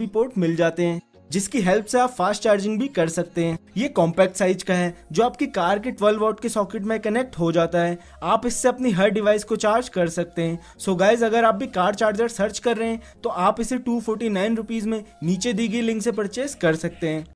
भी पोर्ट मिल जाते हैं जिसकी हेल्प से आप फास्ट चार्जिंग भी कर सकते हैं ये कॉम्पैक्ट साइज का है जो आपकी कार के 12 वोट के सॉकेट में कनेक्ट हो जाता है आप इससे अपनी हर डिवाइस को चार्ज कर सकते हैं सो so गाइज अगर आप भी कार चार्जर सर्च कर रहे हैं तो आप इसे टू फोर्टी में नीचे दी गई लिंक से परचेस कर सकते हैं